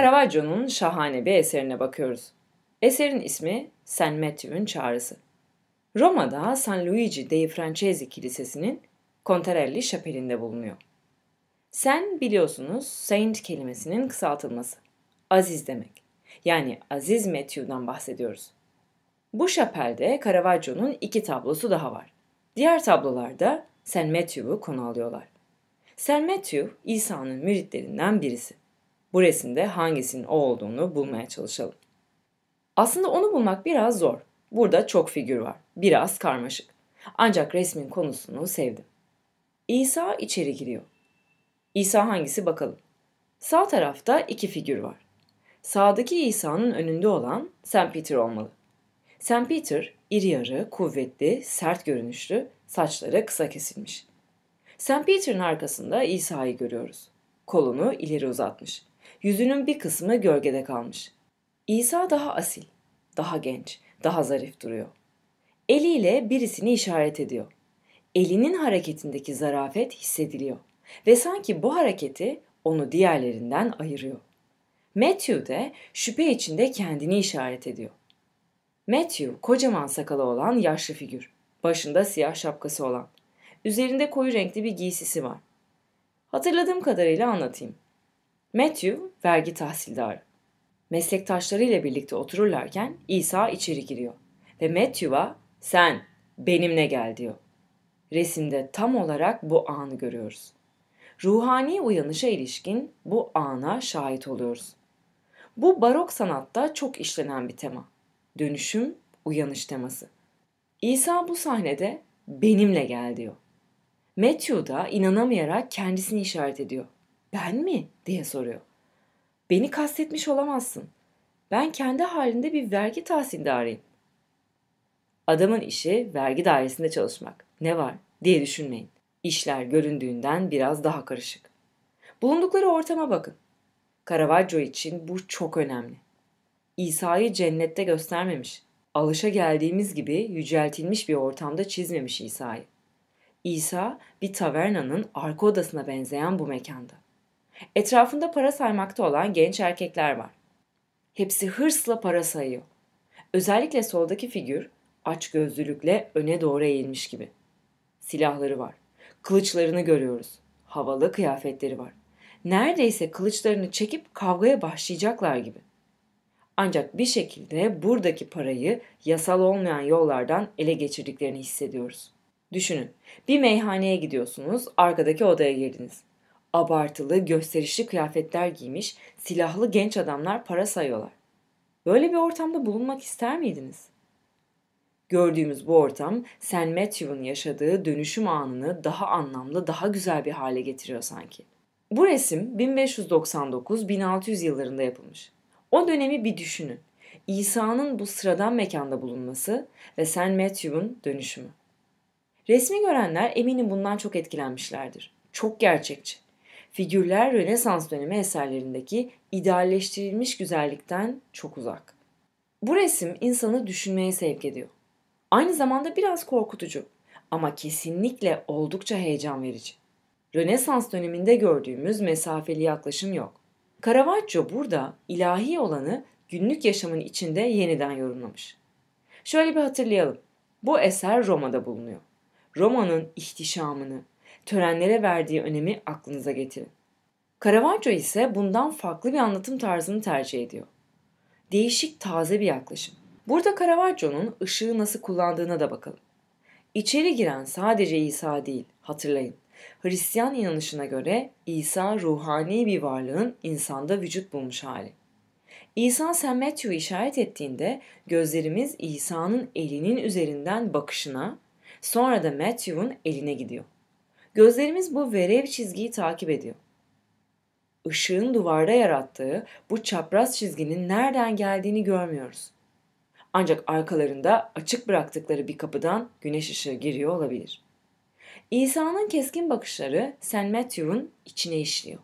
Caravaggio'nun şahane bir eserine bakıyoruz. Eserin ismi San Matthew'un Çağrısı. Roma'da San Luigi dei Francesi Kilisesi'nin Contarelli Şapeli'nde bulunuyor. Sen biliyorsunuz Saint kelimesinin kısaltılması. Aziz demek. Yani Aziz Matthew'dan bahsediyoruz. Bu şapelde Caravaggio'nun iki tablosu daha var. Diğer tablolarda Saint Matthew'u konu alıyorlar. Saint Matthew, İsa'nın müritlerinden birisi. Bu resimde hangisinin o olduğunu bulmaya çalışalım. Aslında onu bulmak biraz zor. Burada çok figür var. Biraz karmaşık. Ancak resmin konusunu sevdim. İsa içeri giriyor. İsa hangisi bakalım. Sağ tarafta iki figür var. Sağdaki İsa'nın önünde olan St. Peter olmalı. St. Peter iri yarı, kuvvetli, sert görünüşlü, saçları kısa kesilmiş. St. Peter'ın arkasında İsa'yı görüyoruz. Kolunu ileri uzatmış. Yüzünün bir kısmı gölgede kalmış. İsa daha asil, daha genç, daha zarif duruyor. Eliyle birisini işaret ediyor. Elinin hareketindeki zarafet hissediliyor ve sanki bu hareketi onu diğerlerinden ayırıyor. Matthew de şüphe içinde kendini işaret ediyor. Matthew kocaman sakalı olan yaşlı figür. Başında siyah şapkası olan. Üzerinde koyu renkli bir giysisi var. Hatırladığım kadarıyla anlatayım. Matthew vergi tahsildarı. Meslektaşlarıyla birlikte otururlarken İsa içeri giriyor ve Matthew'a sen benimle gel diyor. Resimde tam olarak bu anı görüyoruz. Ruhani uyanışa ilişkin bu ana şahit oluyoruz. Bu barok sanatta çok işlenen bir tema. Dönüşüm, uyanış teması. İsa bu sahnede benimle gel diyor. Matthew da inanamayarak kendisini işaret ediyor. Ben mi? diye soruyor. Beni kastetmiş olamazsın. Ben kendi halinde bir vergi tahsildarıyım. Adamın işi vergi dairesinde çalışmak. Ne var diye düşünmeyin. İşler göründüğünden biraz daha karışık. Bulundukları ortama bakın. Caravaggio için bu çok önemli. İsa'yı cennette göstermemiş. Alışa geldiğimiz gibi yüceltilmiş bir ortamda çizmemiş İsa'yı. İsa bir tavernanın arka odasına benzeyen bu mekanda. Etrafında para saymakta olan genç erkekler var. Hepsi hırsla para sayıyor. Özellikle soldaki figür aç gözlülükle öne doğru eğilmiş gibi. Silahları var. Kılıçlarını görüyoruz. Havalı kıyafetleri var. Neredeyse kılıçlarını çekip kavgaya başlayacaklar gibi. Ancak bir şekilde buradaki parayı yasal olmayan yollardan ele geçirdiklerini hissediyoruz. Düşünün, bir meyhaneye gidiyorsunuz, arkadaki odaya girdiniz abartılı, gösterişli kıyafetler giymiş, silahlı genç adamlar para sayıyorlar. Böyle bir ortamda bulunmak ister miydiniz? Gördüğümüz bu ortam St. Matthew'un yaşadığı dönüşüm anını daha anlamlı, daha güzel bir hale getiriyor sanki. Bu resim 1599-1600 yıllarında yapılmış. O dönemi bir düşünün. İsa'nın bu sıradan mekanda bulunması ve St. Matthew'un dönüşümü. Resmi görenler eminim bundan çok etkilenmişlerdir. Çok gerçekçi. Figürler Rönesans dönemi eserlerindeki idealleştirilmiş güzellikten çok uzak. Bu resim insanı düşünmeye sevk ediyor. Aynı zamanda biraz korkutucu ama kesinlikle oldukça heyecan verici. Rönesans döneminde gördüğümüz mesafeli yaklaşım yok. Caravaggio burada ilahi olanı günlük yaşamın içinde yeniden yorumlamış. Şöyle bir hatırlayalım. Bu eser Roma'da bulunuyor. Roma'nın ihtişamını, törenlere verdiği önemi aklınıza getirin. Caravaggio ise bundan farklı bir anlatım tarzını tercih ediyor. Değişik taze bir yaklaşım. Burada Caravaggio'nun ışığı nasıl kullandığına da bakalım. İçeri giren sadece İsa değil, hatırlayın. Hristiyan inanışına göre İsa ruhani bir varlığın insanda vücut bulmuş hali. İsa St. Matthew'u işaret ettiğinde gözlerimiz İsa'nın elinin üzerinden bakışına, sonra da Matthew'un eline gidiyor. Gözlerimiz bu verev çizgiyi takip ediyor. Işığın duvarda yarattığı bu çapraz çizginin nereden geldiğini görmüyoruz. Ancak arkalarında açık bıraktıkları bir kapıdan güneş ışığı giriyor olabilir. İsa'nın keskin bakışları St. Matthew'un içine işliyor.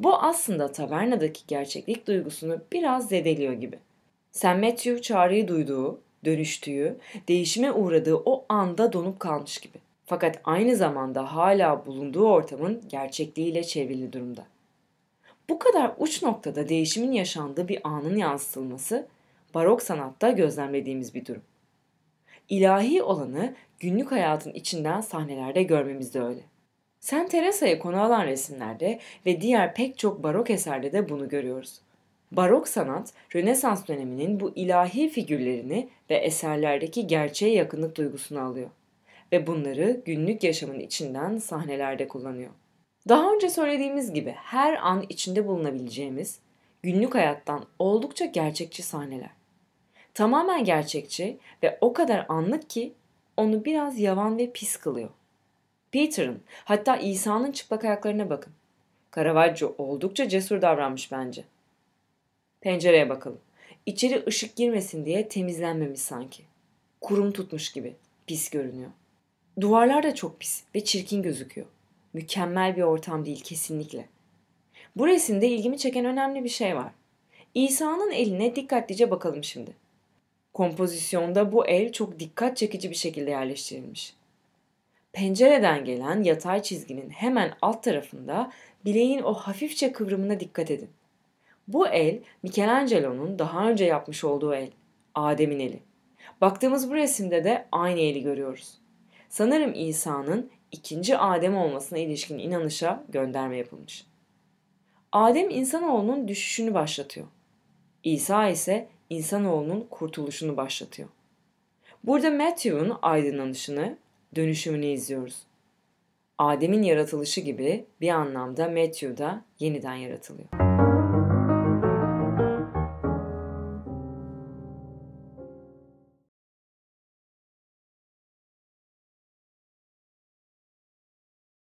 Bu aslında tavernadaki gerçeklik duygusunu biraz zedeliyor gibi. St. Matthew çağrıyı duyduğu, dönüştüğü, değişime uğradığı o anda donup kalmış gibi. Fakat aynı zamanda hala bulunduğu ortamın gerçekliğiyle çevrili durumda. Bu kadar uç noktada değişimin yaşandığı bir anın yansıtılması barok sanatta gözlemlediğimiz bir durum. İlahi olanı günlük hayatın içinden sahnelerde görmemiz de öyle. Sen Teresa'yı konu alan resimlerde ve diğer pek çok barok eserde de bunu görüyoruz. Barok sanat, Rönesans döneminin bu ilahi figürlerini ve eserlerdeki gerçeğe yakınlık duygusunu alıyor ve bunları günlük yaşamın içinden sahnelerde kullanıyor. Daha önce söylediğimiz gibi her an içinde bulunabileceğimiz günlük hayattan oldukça gerçekçi sahneler. Tamamen gerçekçi ve o kadar anlık ki onu biraz yavan ve pis kılıyor. Peter'ın hatta İsa'nın çıplak ayaklarına bakın. Caravaggio oldukça cesur davranmış bence. Pencereye bakalım. İçeri ışık girmesin diye temizlenmemiş sanki. Kurum tutmuş gibi. Pis görünüyor. Duvarlar da çok pis ve çirkin gözüküyor. Mükemmel bir ortam değil kesinlikle. Bu resimde ilgimi çeken önemli bir şey var. İsa'nın eline dikkatlice bakalım şimdi. Kompozisyonda bu el çok dikkat çekici bir şekilde yerleştirilmiş. Pencereden gelen yatay çizginin hemen alt tarafında bileğin o hafifçe kıvrımına dikkat edin. Bu el Michelangelo'nun daha önce yapmış olduğu el, Adem'in eli. Baktığımız bu resimde de aynı eli görüyoruz. Sanırım İsa'nın ikinci Adem olmasına ilişkin inanışa gönderme yapılmış. Adem insanoğlunun düşüşünü başlatıyor. İsa ise insanoğlunun kurtuluşunu başlatıyor. Burada Matthew'un aydınlanışını, dönüşümünü izliyoruz. Adem'in yaratılışı gibi bir anlamda Matthew'da yeniden yaratılıyor.